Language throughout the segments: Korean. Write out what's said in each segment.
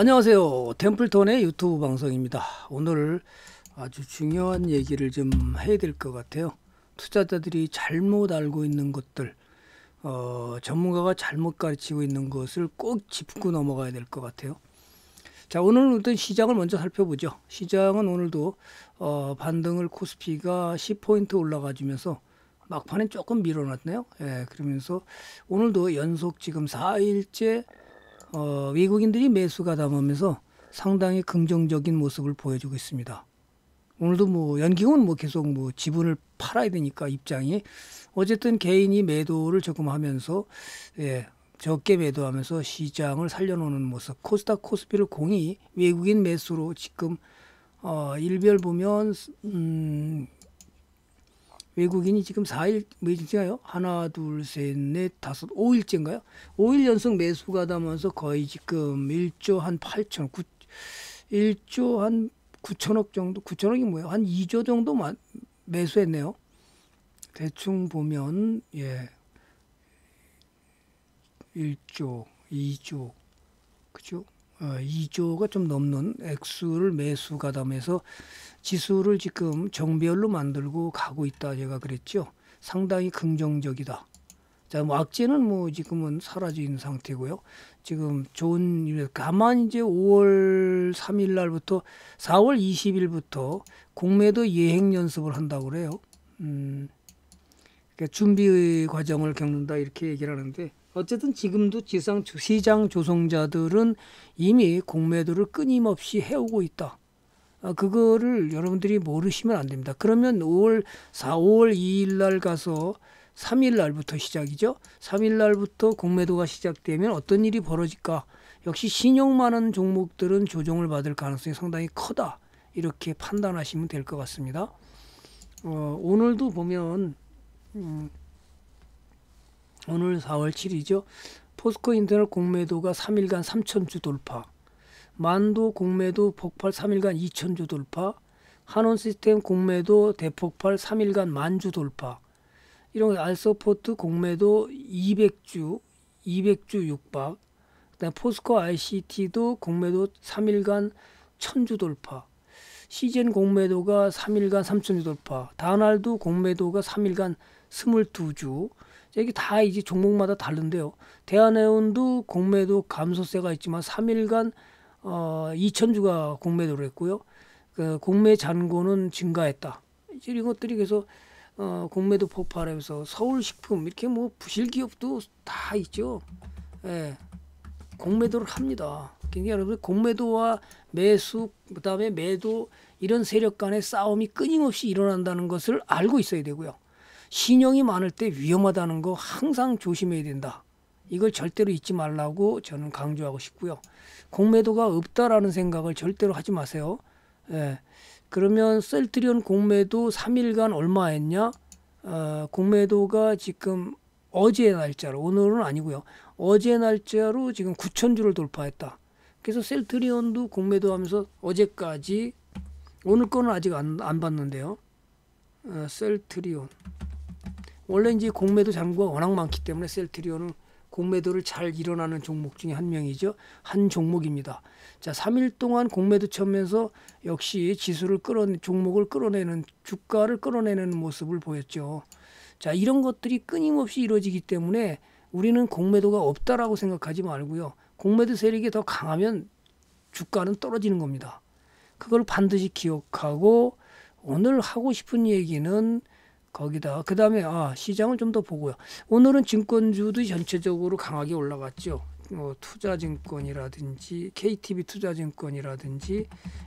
안녕하세요. 템플톤의 유튜브 방송입니다. 오늘 아주 중요한 얘기를 좀 해야 될 것 같아요. 투자자들이 잘못 알고 있는 것들, 어, 전문가가 잘못 가르치고 있는 것을 꼭 짚고 넘어가야 될 것 같아요. 자, 오늘 어떤 시장을 먼저 살펴보죠. 시장은 오늘도 어, 반등을 코스피가 10포인트 올라가주면서 막판에 조금 밀어놨네요. 예, 그러면서 오늘도 연속 지금 4일째 어, 외국인들이 매수가 담하면서 상당히 긍정적인 모습을 보여주고 있습니다. 오늘도 뭐 연기금은 뭐 계속 뭐 지분을 팔아야 되니까 입장이 어쨌든 개인이 매도를 조금 하면서 예, 적게 매도하면서 시장을 살려놓는 모습 코스닥 코스피를 공이 외국인 매수로 지금 어, 일별 보면 음, 외국인이 지금 4일 매진째가요? 뭐 하나, 둘, 셋, 넷, 다섯, 5일째인가요? 5일 연속 매수가다면서 거의 지금 1조 한 8천, 9, 1조 한 9천억 정도, 9천억이 뭐예요? 한 2조 정도 만 매수했네요. 대충 보면 예. 1조, 2조, 그죠? 어, 2조가 좀 넘는 액수를 매수가담면서 지수를 지금 정별로 만들고 가고 있다 제가 그랬죠. 상당히 긍정적이다. 자, 뭐 악재는 뭐 지금은 사라진 상태고요. 지금 좋은 가만 이제 5월 3일 날부터 4월 20일부터 공매도 예행 연습을 한다고 그래요. 음. 그러니까 준비 과정을 겪는다 이렇게 얘기를 하는데 어쨌든 지금도 지상 시장 조성자들은 이미 공매도를 끊임없이 해오고 있다. 어, 그거를 여러분들이 모르시면 안 됩니다. 그러면 5월 4, 5월 2일 날 가서 3일 날부터 시작이죠. 3일 날부터 공매도가 시작되면 어떤 일이 벌어질까? 역시 신용 많은 종목들은 조정을 받을 가능성이 상당히 크다. 이렇게 판단하시면 될 것 같습니다. 어, 오늘도 보면 음, 오늘 4월 7일이죠. 포스코 인터넷 공매도가 3일간 3천주 돌파. 만도 공매도 폭발 3일간 2천주 돌파, 한원 시스템 공매도 대폭발 3일간 만주 돌파, 이런 알서포트 공매도 200주, 200주 6박, 그다음 포스코 ICT도 공매도 3일간 1000주 돌파, 시즌 공매도가 3일간 3000주 돌파, 다날도 공매도가 3일간 22주, 이게 다 이제 종목마다 다른데요. 대한해운도 공매도 감소세가 있지만 3일간 어, 이천주가 공매도를 했고요. 그 공매 잔고는 증가했다. 이런 것들이 그래서 어, 공매도 폭발하면서 서울식품 이렇게 뭐 부실 기업도 다 있죠. 예, 공매도를 합니다. 굉장히 그러니까 여러분 공매도와 매수 그다음에 매도 이런 세력 간의 싸움이 끊임없이 일어난다는 것을 알고 있어야 되고요. 신용이 많을 때 위험하다는 거 항상 조심해야 된다. 이걸 절대로 잊지 말라고 저는 강조하고 싶고요. 공매도가 없다라는 생각을 절대로 하지 마세요. 예. 그러면 셀트리온 공매도 3일간 얼마였냐? 어, 공매도가 지금 어제 날짜로 오늘은 아니고요. 어제 날짜로 지금 9천 주를 돌파했다. 그래서 셀트리온도 공매도하면서 어제까지 오늘 거는 아직 안, 안 봤는데요. 어, 셀트리온 원래 이제 공매도 잔고가 워낙 많기 때문에 셀트리온은 공매도를 잘 일어나는 종목 중에 한 명이죠. 한 종목입니다. 자, 3일 동안 공매도 쳐면서 역시 지수를 끌어 종목을 끌어내는 주가를 끌어내는 모습을 보였죠. 자, 이런 것들이 끊임없이 이루어지기 때문에 우리는 공매도가 없다라고 생각하지 말고요. 공매도 세력이 더 강하면 주가는 떨어지는 겁니다. 그걸 반드시 기억하고 오늘 하고 싶은 얘기는 거기다 그 다음에 아 시장을 좀 더 보고요. 오늘은 증권주도 전체적으로 강하게 올라갔죠. 뭐 투자증권이라든지 KTB 투자증권이라든지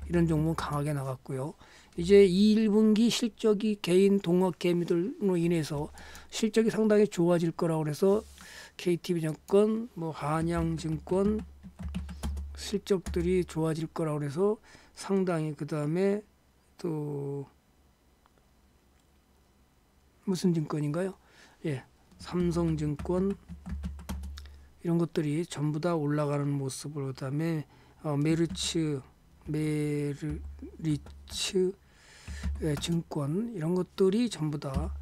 이런 종목 강하게 나갔고요. 이제 2분기 실적이 개인 동업 개미들로 인해서 실적이 상당히 좋아질 거라 그래서 KTB 증권, 뭐 한양증권 실적들이 좋아질 거라 그래서 상당히 그 다음에 또 무슨 증권인가요? 예, 삼성증권 이런 것들이 전부 다 올라가는 모습을 그다음에 어, 메르츠 메르리츠 예, 증권 이런 것들이 전부 다뭐다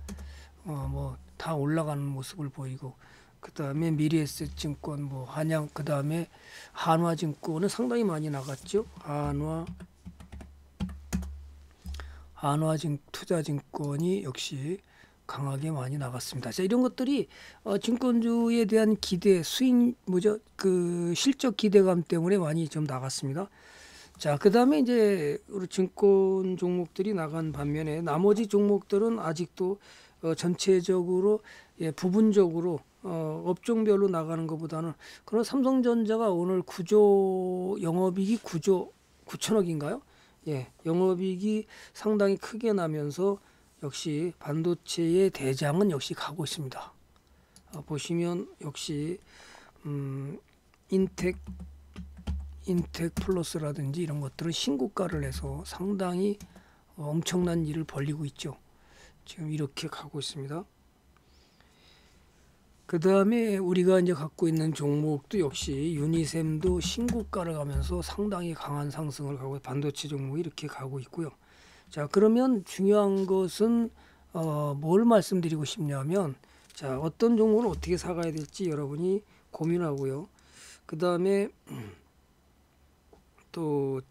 어, 뭐 올라가는 모습을 보이고 그 다음에 미래에셋증권, 뭐 한양, 그 다음에 한화증권은 상당히 많이 나갔죠. 한화, 한화증 투자증권이 역시 강하게 많이 나갔습니다. 자, 이런 것들이 어, 증권주에 대한 기대, 수익 뭐죠? 그 실적 기대감 때문에 많이 좀 나갔습니다. 자, 그다음에 이제 우리 증권 종목들이 나간 반면에 나머지 종목들은 아직도 어, 전체적으로 예, 부분적으로 어, 업종별로 나가는 것보다는 그런 삼성전자가 오늘 구조 영업이익이 구조 9천억인가요? 예, 영업이익이 상당히 크게 나면서 역시 반도체의 대장은 역시 가고 있습니다. 어, 보시면 역시 음, 인텍 인텍 플러스라든지 이런 것들은 신고가를 해서 상당히 엄청난 일을 벌리고 있죠. 지금 이렇게 가고 있습니다. 그 다음에 우리가 이제 갖고 있는 종목도 역시 유니셈도 신고가를 가면서 상당히 강한 상승을 가고 반도체 종목이 이렇게 가고 있고요. 자, 그러면 중요한 것은 어, 뭘 말씀드리고 싶냐면 자, 어떤 종목을 어떻게 사가야 될지 여러분이 고민하고요. 그 다음에 또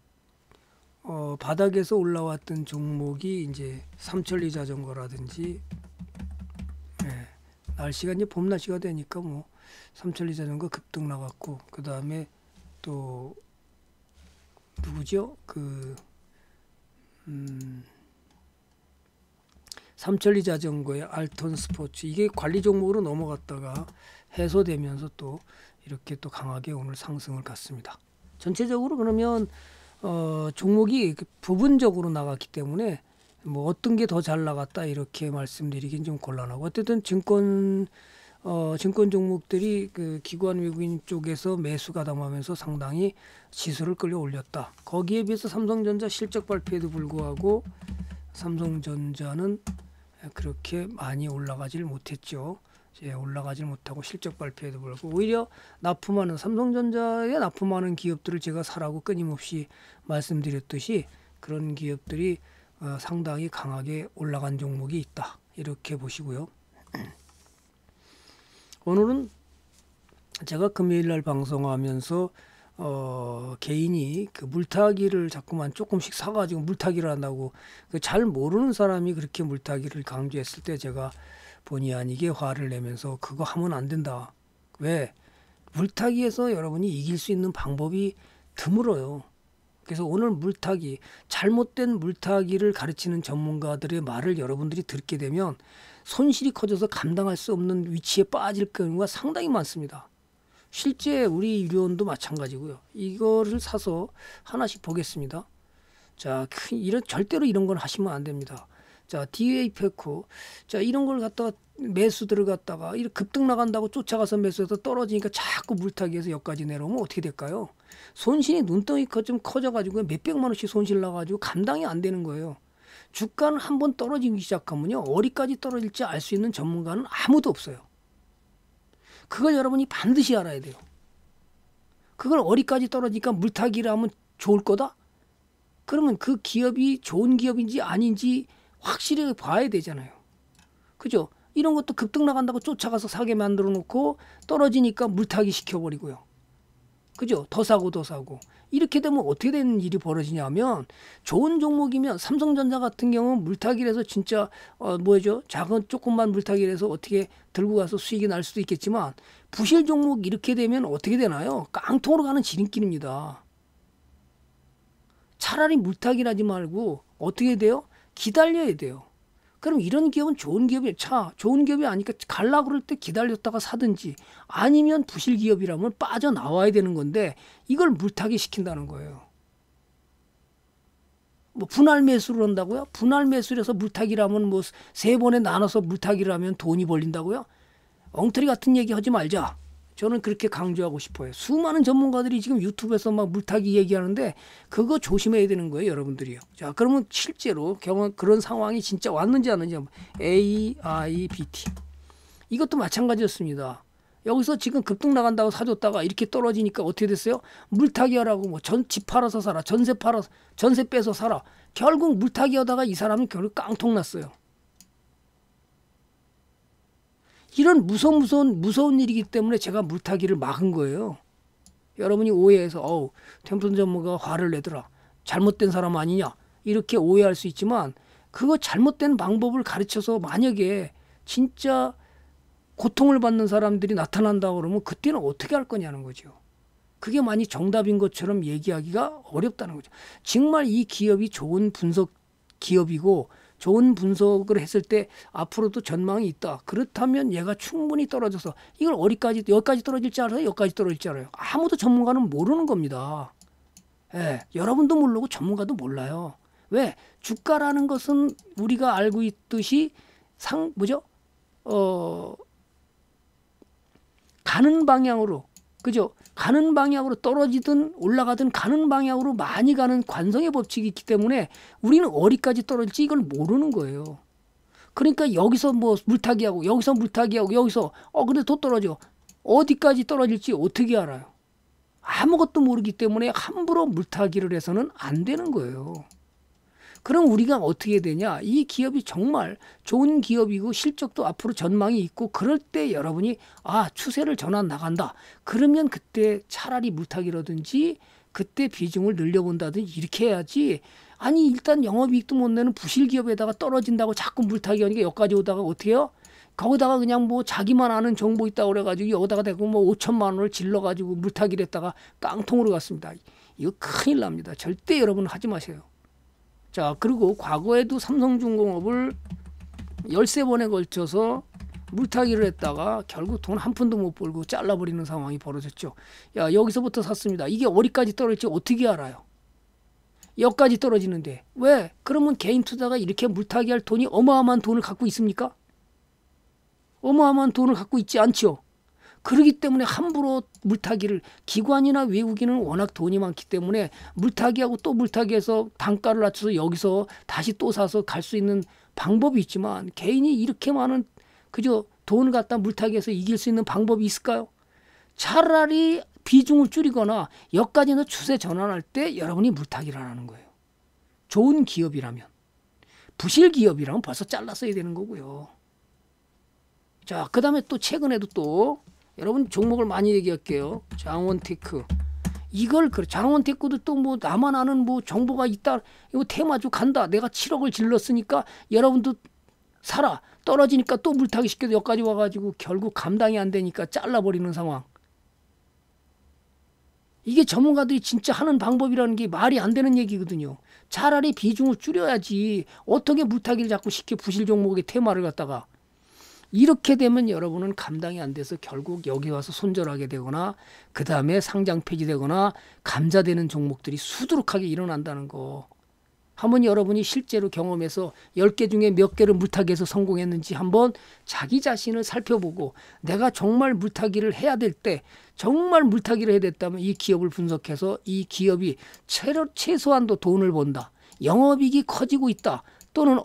어, 바닥에서 올라왔던 종목이 이제 삼천리 자전거라든지 예, 날씨가 이제 봄 날씨가 되니까 뭐 삼천리 자전거 급등 나갔고 그 다음에 또 누구죠? 그 음, 삼천리 자전거의 알톤 스포츠 이게 관리 종목으로 넘어갔다가 해소되면서 또 이렇게 또 강하게 오늘 상승을 갔습니다. 전체적으로 그러면 어, 종목이 부분적으로 나갔기 때문에 뭐 어떤 게 더 잘 나갔다 이렇게 말씀드리긴 좀 곤란하고 어쨌든 증권 어, 증권 종목들이 그 기관 외국인 쪽에서 매수 가담하면서 상당히 지수를 끌려 올렸다. 거기에 비해서 삼성전자 실적 발표에도 불구하고 삼성전자는 그렇게 많이 올라가질 못했죠. 예, 올라가질 못하고 실적 발표에도 불구하고 오히려 납품하는 삼성전자에 납품하는 기업들을 제가 사라고 끊임없이 말씀드렸듯이 그런 기업들이 어, 상당히 강하게 올라간 종목이 있다. 이렇게 보시고요. 오늘은 제가 금요일날 방송하면서 어, 개인이 그 물타기를 자꾸만 조금씩 사가지고 물타기를 한다고 그잘 모르는 사람이 그렇게 물타기를 강조했을 때 제가 본의 아니게 화를 내면서 그거 하면 안 된다. 왜? 물타기에서 여러분이 이길 수 있는 방법이 드물어요. 그래서 오늘 물타기, 잘못된 물타기를 가르치는 전문가들의 말을 여러분들이 듣게 되면 손실이 커져서 감당할 수 없는 위치에 빠질 경우가 상당히 많습니다. 실제 우리 유료원도 마찬가지고요. 이거를 사서 하나씩 보겠습니다. 자, 이런 절대로 이런 건 하시면 안 됩니다. 자, DA 패코. E 자, 이런 걸 갖다가 매수들을 갖다가 이렇게 급등 나간다고 쫓아가서 매수해서 떨어지니까 자꾸 물타기해서 여기까지 내려오면 어떻게 될까요? 손실이 눈덩이가 좀 커져가지고 몇백만 원씩 손실 나가지고 감당이 안 되는 거예요. 주가는 한번 떨어지기 시작하면요. 어디까지 떨어질지 알 수 있는 전문가는 아무도 없어요. 그걸 여러분이 반드시 알아야 돼요. 그걸 어디까지 떨어지니까 물타기라 하면 좋을 거다? 그러면 그 기업이 좋은 기업인지 아닌지 확실히 봐야 되잖아요. 그죠? 이런 것도 급등 나간다고 쫓아가서 사게 만들어 놓고 떨어지니까 물타기 시켜버리고요. 그죠? 더 사고 더 사고. 이렇게 되면 어떻게 되는 일이 벌어지냐면 좋은 종목이면 삼성전자 같은 경우는 물타기해서 진짜 어 뭐죠? 작은 조금만 물타기해서 어떻게 들고 가서 수익이 날 수도 있겠지만 부실 종목 이렇게 되면 어떻게 되나요? 깡통으로 가는 지름길입니다. 차라리 물타기를 하지 말고 어떻게 돼요? 기다려야 돼요. 그럼 이런 기업은 좋은 기업이 차 좋은 기업이 아니니까 갈라 그럴 때 기다렸다가 사든지 아니면 부실 기업이라면 빠져 나와야 되는 건데 이걸 물타기 시킨다는 거예요. 뭐 분할 매수를 한다고요? 분할 매수해서 물타기라면 뭐 세 번에 나눠서 물타기를 하면 돈이 벌린다고요? 엉터리 같은 얘기 하지 말자. 저는 그렇게 강조하고 싶어요. 수많은 전문가들이 지금 유튜브에서 막 물타기 얘기하는데 그거 조심해야 되는 거예요, 여러분들이요. 자, 그러면 실제로 경험 그런 상황이 진짜 왔는지 안 왔는지 AIBT 이것도 마찬가지였습니다. 여기서 지금 급등 나간다고 사줬다가 이렇게 떨어지니까 어떻게 됐어요? 물타기 하라고 뭐 전 집 팔아서 살아, 전세 팔아서 전세 빼서 살아. 결국 물타기 하다가 이 사람은 결국 깡통 났어요. 이런 무서운 무서운 무서운 일이기 때문에 제가 물타기를 막은 거예요. 여러분이 오해해서 어우 템플턴 전무가 화를 내더라. 잘못된 사람 아니냐 이렇게 오해할 수 있지만 그거 잘못된 방법을 가르쳐서 만약에 진짜 고통을 받는 사람들이 나타난다 그러면 그때는 어떻게 할 거냐는 거죠. 그게 많이 정답인 것처럼 얘기하기가 어렵다는 거죠. 정말 이 기업이 좋은 분석 기업이고 좋은 분석을 했을 때 앞으로도 전망이 있다. 그렇다면 얘가 충분히 떨어져서 이걸 어디까지 여기까지 떨어질지 알아요? 여기까지 떨어질지 알아요? 아무도 전문가는 모르는 겁니다. 예, 여러분도 모르고 전문가도 몰라요. 왜? 주가라는 것은 우리가 알고 있듯이 상 뭐죠? 어 가는 방향으로 그죠? 가는 방향으로 떨어지든 올라가든 가는 방향으로 많이 가는 관성의 법칙이 있기 때문에 우리는 어디까지 떨어질지 이걸 모르는 거예요. 그러니까 여기서 뭐 물타기하고 여기서 물타기하고 여기서 어 근데 또 떨어져. 어디까지 떨어질지 어떻게 알아요? 아무것도 모르기 때문에 함부로 물타기를 해서는 안 되는 거예요. 그럼 우리가 어떻게 되냐? 이 기업이 정말 좋은 기업이고 실적도 앞으로 전망이 있고 그럴 때 여러분이 아, 추세를 전환 나간다. 그러면 그때 차라리 물타기라든지 그때 비중을 늘려본다든지 이렇게 해야지 아니 일단 영업이익도 못 내는 부실 기업에다가 떨어진다고 자꾸 물타기 하니까 여기까지 오다가 어떻게 요 거기다가 그냥 뭐 자기만 아는 정보 있다고 그래가지고 여기다가 대고 뭐 5천만 원을 질러가지고 물타기를 했다가 깡통으로 갔습니다. 이거 큰일 납니다. 절대 여러분 하지 마세요. 자, 그리고 과거에도 삼성중공업을 열세 번에 걸쳐서 물타기를 했다가 결국 돈 한 푼도 못 벌고 잘라버리는 상황이 벌어졌죠. 야, 여기서부터 샀습니다. 이게 어디까지 떨어질지 어떻게 알아요? 여기까지 떨어지는데. 왜? 그러면 개인 투자가 이렇게 물타기할 돈이 어마어마한 돈을 갖고 있습니까? 어마어마한 돈을 갖고 있지 않죠. 그러기 때문에 함부로 물타기를 기관이나 외국인은 워낙 돈이 많기 때문에 물타기하고 또 물타기해서 단가를 낮춰서 여기서 다시 또 사서 갈 수 있는 방법이 있지만 개인이 이렇게 많은 그저 돈을 갖다 물타기해서 이길 수 있는 방법이 있을까요? 차라리 비중을 줄이거나 여기까지는 추세 전환할 때 여러분이 물타기를 하는 거예요. 좋은 기업이라면 부실 기업이라면 벌써 잘랐어야 되는 거고요. 자, 그 다음에 또 최근에도 또 여러분 종목을 많이 얘기할게요. 장원테크. 이걸 그 장원테크도 또뭐 나만 아는 뭐 정보가 있다. 이거 테마주 간다. 내가 7억을 질렀으니까 여러분도 살아. 떨어지니까 또 물타기 시켜도 여기까지 와가지고 결국 감당이 안 되니까 잘라버리는 상황. 이게 전문가들이 진짜 하는 방법이라는 게 말이 안 되는 얘기거든요. 차라리 비중을 줄여야지 어떻게 물타기를 자꾸 시켜 부실 종목의 테마를 갖다가. 이렇게 되면 여러분은 감당이 안 돼서 결국 여기 와서 손절하게 되거나 그 다음에 상장 폐지되거나 감자되는 종목들이 수두룩하게 일어난다는 거. 한번 여러분이 실제로 경험해서 10개 중에 몇 개를 물타기해서 성공했는지 한번 자기 자신을 살펴보고 내가 정말 물타기를 해야 될 때 정말 물타기를 해야 됐다면 이 기업을 분석해서 이 기업이 최소한도 돈을 번다. 영업이익이 커지고 있다. 또는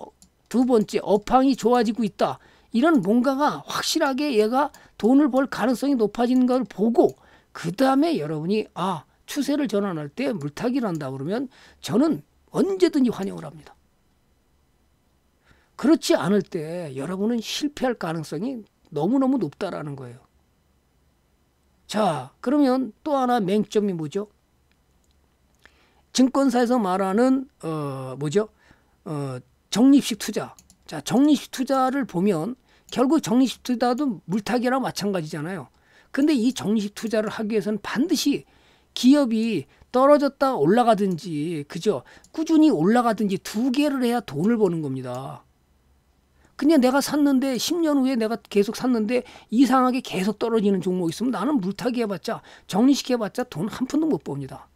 두 번째 업황이 좋아지고 있다. 이런 뭔가가 확실하게 얘가 돈을 벌 가능성이 높아지는 걸 보고 그 다음에 여러분이 아 추세를 전환할 때 물타기를 한다 그러면 저는 언제든지 환영을 합니다. 그렇지 않을 때 여러분은 실패할 가능성이 너무너무 높다라는 거예요. 자 그러면 또 하나 맹점이 뭐죠? 증권사에서 말하는 어 뭐죠? 어 적립식 투자. 자 적립식 투자를 보면 결국 정리식 투자도 물타기랑 마찬가지잖아요. 근데 이 정리식 투자를 하기 위해서는 반드시 기업이 떨어졌다 올라가든지 그죠 꾸준히 올라가든지 두 개를 해야 돈을 버는 겁니다. 그냥 내가 샀는데 10년 후에 내가 계속 샀는데 이상하게 계속 떨어지는 종목 있으면 나는 물타기 해봤자 정리시켜봤자 돈 한 푼도 못봅니다자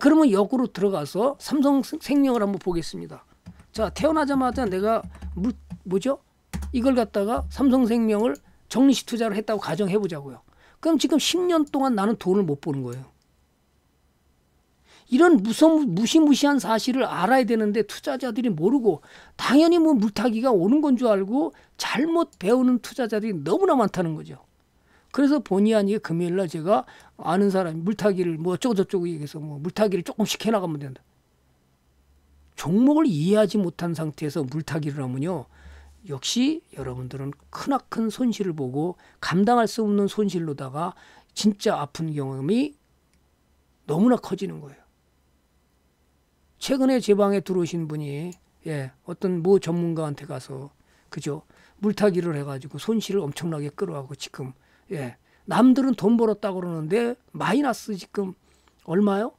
그러면 역으로 들어가서 삼성생명을 한번 보겠습니다. 자 태어나자마자 내가 물, 뭐죠? 이걸 갖다가 삼성생명을 정리시 투자를 했다고 가정해 보자고요. 그럼 지금 10년 동안 나는 돈을 못 버는 거예요. 이런 무서, 무시무시한 사실을 알아야 되는데 투자자들이 모르고 당연히 뭐 물타기가 오는 건 줄 알고 잘못 배우는 투자자들이 너무나 많다는 거죠. 그래서 본의 아니게 금요일 날 제가 아는 사람이 물타기를 뭐 어쩌고저쩌고 얘기해서 뭐 물타기를 조금씩 해나가면 된다. 종목을 이해하지 못한 상태에서 물타기를 하면요. 역시 여러분들은 크나큰 손실을 보고 감당할 수 없는 손실로다가 진짜 아픈 경험이 너무나 커지는 거예요. 최근에 제 방에 들어오신 분이 예, 어떤 모 전문가한테 가서 그죠 물타기를 해가지고 손실을 엄청나게 끌어가고 지금 예, 남들은 돈 벌었다 그러는데 마이너스 지금 얼마요?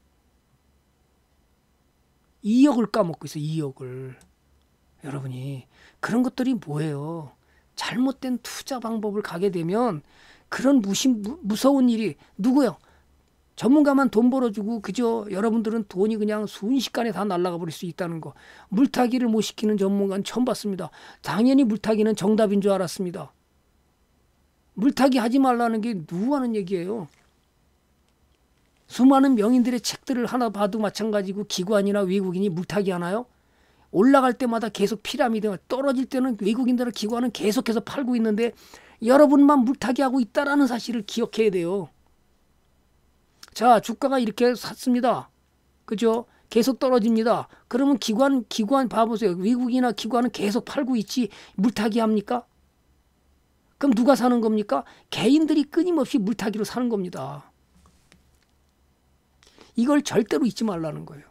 2억을 까먹고 있어 2억을 여러분이 그런 것들이 뭐예요? 잘못된 투자 방법을 가게 되면 그런 무심 무서운 일이 누구요? 전문가만 돈 벌어주고 그저 여러분들은 돈이 그냥 순식간에 다날라가 버릴 수 있다는 거. 물타기를 못 시키는 전문가는 처음 봤습니다. 당연히 물타기는 정답인 줄 알았습니다. 물타기 하지 말라는 게 누구 하는 얘기예요? 수많은 명인들의 책들을 하나 봐도 마찬가지고 기관이나 외국인이 물타기 하나요? 올라갈 때마다 계속 피라미드 가 떨어질 때는 외국인들의 기관은 계속해서 팔고 있는데 여러분만 물타기 하고 있다라는 사실을 기억해야 돼요. 자 주가가 이렇게 샀습니다. 그죠? 계속 떨어집니다. 그러면 기관 기관 봐보세요. 외국이나 기관은 계속 팔고 있지 물타기 합니까? 그럼 누가 사는 겁니까? 개인들이 끊임없이 물타기로 사는 겁니다. 이걸 절대로 잊지 말라는 거예요.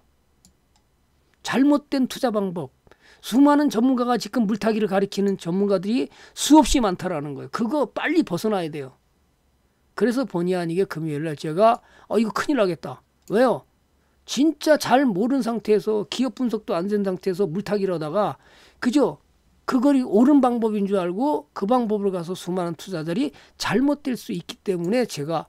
잘못된 투자 방법 수많은 전문가가 지금 물타기를 가리키는 전문가들이 수없이 많다라는 거예요. 그거 빨리 벗어나야 돼요. 그래서 본의 아니게 금요일 날 제가 어 이거 큰일 나겠다. 왜요? 진짜 잘 모르는 상태에서 기업 분석도 안 된 상태에서 물타기를 하다가 그죠? 그걸 옳은 방법인 줄 알고 그 방법으로 가서 수많은 투자들이 잘못될 수 있기 때문에 제가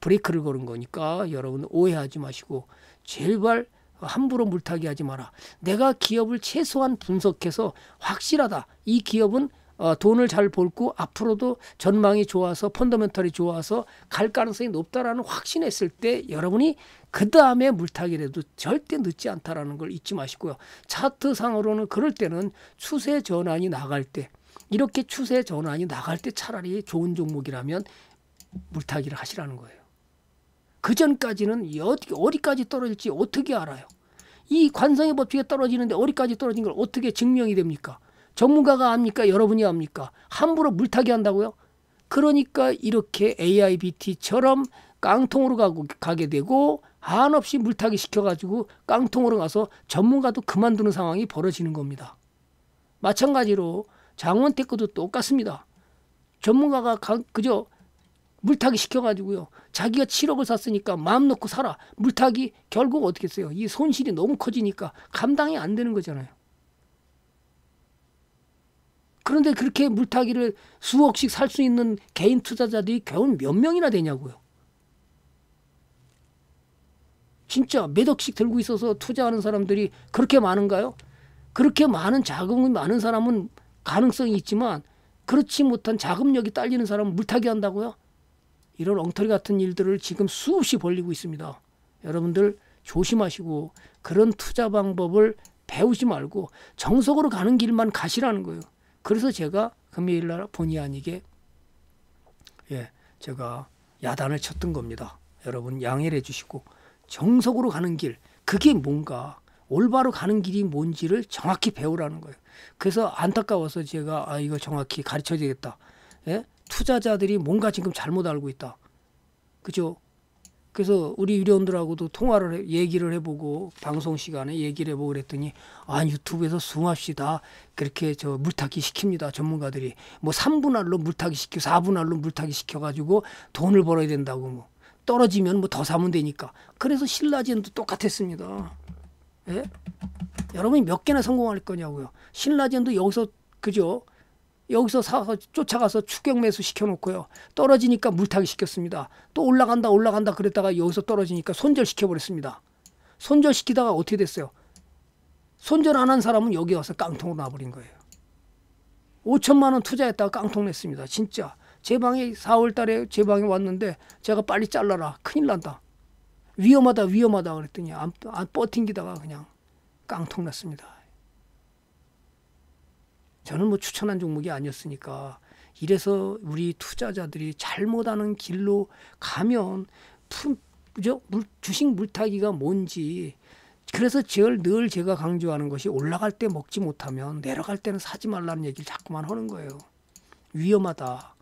브레이크를 걸은 거니까 여러분 오해하지 마시고 제발 함부로 물타기 하지 마라. 내가 기업을 최소한 분석해서 확실하다. 이 기업은 어, 돈을 잘 벌고 앞으로도 전망이 좋아서 펀더멘털이 좋아서 갈 가능성이 높다라는 확신했을 때 여러분이 그 다음에 물타기라도 절대 늦지 않다라는 걸 잊지 마시고요. 차트상으로는 그럴 때는 추세 전환이 나갈 때 이렇게 추세 전환이 나갈 때 차라리 좋은 종목이라면 물타기를 하시라는 거예요. 그 전까지는 어떻게 어디까지 떨어질지 어떻게 알아요? 이 관성의 법칙에 떨어지는데 어디까지 떨어진 걸 어떻게 증명이 됩니까? 전문가가 압니까? 여러분이 압니까? 함부로 물타기 한다고요? 그러니까 이렇게 AIBT처럼 깡통으로 가고, 가게 되고 한없이 물타기 시켜가지고 깡통으로 가서 전문가도 그만두는 상황이 벌어지는 겁니다. 마찬가지로 장원태 것도 똑같습니다. 전문가가 가, 그저 물타기 시켜가지고요. 자기가 7억을 샀으니까 마음 놓고 살아. 물타기 결국 어떻게 써요? 이 손실이 너무 커지니까 감당이 안 되는 거잖아요. 그런데 그렇게 물타기를 수억씩 살 수 있는 개인 투자자들이 겨우 몇 명이나 되냐고요. 진짜 몇 억씩 들고 있어서 투자하는 사람들이 그렇게 많은가요? 그렇게 많은 자금이 많은 사람은 가능성이 있지만 그렇지 못한 자금력이 딸리는 사람은 물타기 한다고요? 이런 엉터리 같은 일들을 지금 수없이 벌리고 있습니다. 여러분들 조심하시고 그런 투자 방법을 배우지 말고 정석으로 가는 길만 가시라는 거예요. 그래서 제가 금요일 날 본의 아니게 예, 제가 야단을 쳤던 겁니다. 여러분 양해를 해 주시고 정석으로 가는 길 그게 뭔가 올바로 가는 길이 뭔지를 정확히 배우라는 거예요. 그래서 안타까워서 제가 아 이거 정확히 가르쳐 야겠다 예? 투자자들이 뭔가 지금 잘못 알고 있다. 그죠? 그래서 우리 유료원들하고도 통화를 해, 얘기를 해보고 방송 시간에 얘기를 해보고 그랬더니 아 유튜브에서 숭합시다 그렇게 저 물타기 시킵니다 전문가들이 뭐 3분할로 물타기 시켜 4분할로 물타기 시켜가지고 돈을 벌어야 된다고 뭐 떨어지면 뭐 더 사면 되니까 그래서 신라젠도 똑같았습니다 예? 여러분이 몇 개나 성공할 거냐고요 신라젠도 여기서 그죠 여기서 사서 쫓아가서 추격 매수 시켜놓고요. 떨어지니까 물타기 시켰습니다. 또 올라간다 올라간다 그랬다가 여기서 떨어지니까 손절시켜버렸습니다. 손절시키다가 어떻게 됐어요? 손절 안 한 사람은 여기 와서 깡통으로 나버린 거예요. 5천만 원 투자했다가 깡통 냈습니다. 진짜. 제 방에 4월 달에 제 방에 왔는데 제가 빨리 잘라라. 큰일 난다. 위험하다 위험하다 그랬더니 안, 안버틴기다가 그냥 깡통 났습니다. 저는 뭐 추천한 종목이 아니었으니까 이래서 우리 투자자들이 잘못하는 길로 가면 품, 그죠? 물, 주식 물타기가 뭔지 그래서 제일 늘 제가 강조하는 것이 올라갈 때 먹지 못하면 내려갈 때는 사지 말라는 얘기를 자꾸만 하는 거예요. 위험하다.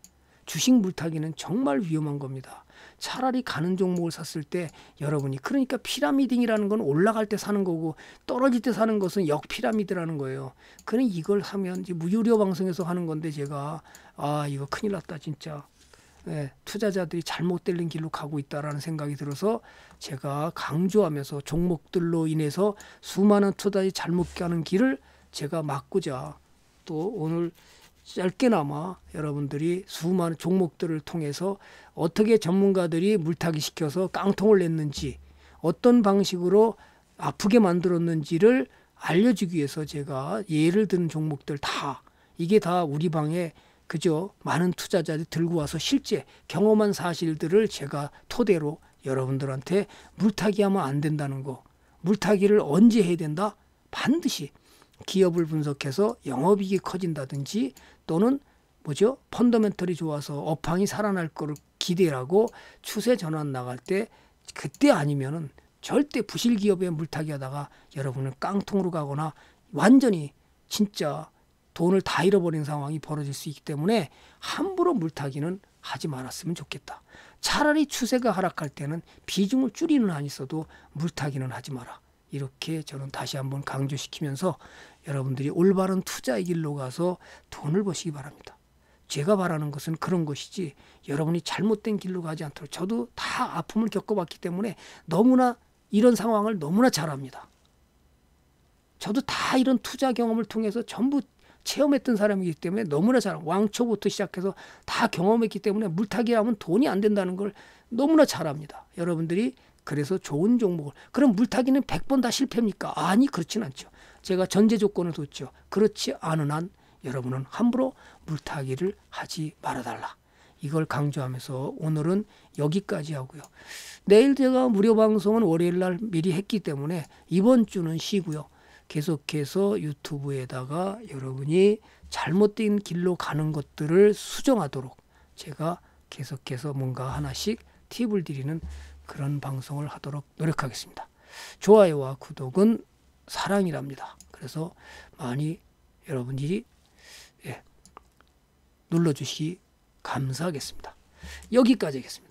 주식 물타기는 정말 위험한 겁니다. 차라리 가는 종목을 샀을 때 여러분이 그러니까 피라미딩이라는 건 올라갈 때 사는 거고 떨어질 때 사는 것은 역피라미드라는 거예요. 그럼 이걸 하면 이제 무유료 방송에서 하는 건데 제가 아 이거 큰일 났다 진짜. 예, 투자자들이 잘못된 길로 가고 있다라는 생각이 들어서 제가 강조하면서 종목들로 인해서 수많은 투자자들이 잘못 가는 길을 제가 막고자 또 오늘 짧게나마 여러분들이 수많은 종목들을 통해서 어떻게 전문가들이 물타기 시켜서 깡통을 냈는지 어떤 방식으로 아프게 만들었는지를 알려주기 위해서 제가 예를 든 종목들 다 이게 다 우리 방에 그저 많은 투자자들이 들고 와서 실제 경험한 사실들을 제가 토대로 여러분들한테 물타기 하면 안 된다는 거 물타기를 언제 해야 된다? 반드시 기업을 분석해서 영업이익이 커진다든지 또는 뭐죠? 펀더멘털이 좋아서 업황이 살아날 거를 기대라고 추세 전환 나갈 때 그때 아니면은 절대 부실 기업에 물타기 하다가 여러분은 깡통으로 가거나 완전히 진짜 돈을 다 잃어버린 상황이 벌어질 수 있기 때문에 함부로 물타기는 하지 말았으면 좋겠다. 차라리 추세가 하락할 때는 비중을 줄이는 한 있어도 물타기는 하지 마라. 이렇게 저는 다시 한번 강조시키면서 여러분들이 올바른 투자의 길로 가서 돈을 버시기 바랍니다. 제가 바라는 것은 그런 것이지 여러분이 잘못된 길로 가지 않도록 저도 다 아픔을 겪어봤기 때문에 너무나 이런 상황을 너무나 잘합니다. 저도 다 이런 투자 경험을 통해서 전부 체험했던 사람이기 때문에 너무나 잘 왕초부터 시작해서 다 경험했기 때문에 물타기 하면 돈이 안 된다는 걸 너무나 잘합니다. 여러분들이 그래서 좋은 종목을 그럼 물타기는 100번 다 실패입니까? 아니 그렇진 않죠. 제가 전제 조건을 뒀죠. 그렇지 않은 한 여러분은 함부로 물타기를 하지 말아달라. 이걸 강조하면서 오늘은 여기까지 하고요. 내일 제가 무료 방송은 월요일 날 미리 했기 때문에 이번 주는 쉬고요. 계속해서 유튜브에다가 여러분이 잘못된 길로 가는 것들을 수정하도록 제가 계속해서 뭔가 하나씩 팁을 드리는 그런 방송을 하도록 노력하겠습니다. 좋아요와 구독은 사랑이랍니다. 그래서 많이 여러분이 들 예, 눌러주시기 감사하겠습니다. 여기까지 하겠습니다.